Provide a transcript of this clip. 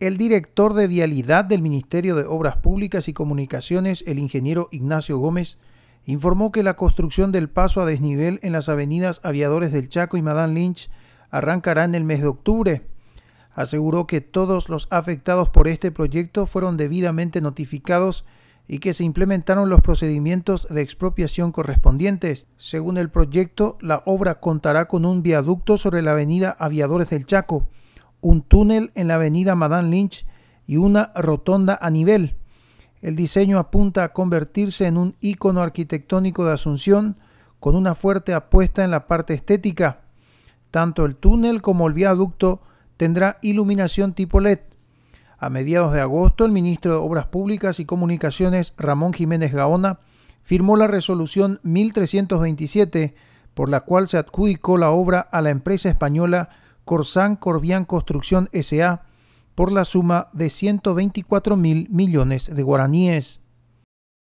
el director de Vialidad del Ministerio de Obras Públicas y Comunicaciones, el ingeniero Ignacio Gómez, informó que la construcción del paso a desnivel en las avenidas Aviadores del Chaco y Madame Lynch arrancará en el mes de octubre. Aseguró que todos los afectados por este proyecto fueron debidamente notificados y que se implementaron los procedimientos de expropiación correspondientes. Según el proyecto, la obra contará con un viaducto sobre la avenida Aviadores del Chaco, un túnel en la avenida Madame Lynch y una rotonda a nivel. El diseño apunta a convertirse en un ícono arquitectónico de Asunción con una fuerte apuesta en la parte estética. Tanto el túnel como el viaducto tendrá iluminación tipo LED. A mediados de agosto, el ministro de Obras Públicas y Comunicaciones, Ramón Jiménez Gaona, firmó la resolución 1327, por la cual se adjudicó la obra a la empresa española Corsan Corbián Construcción SA por la suma de 124 mil millones de guaraníes.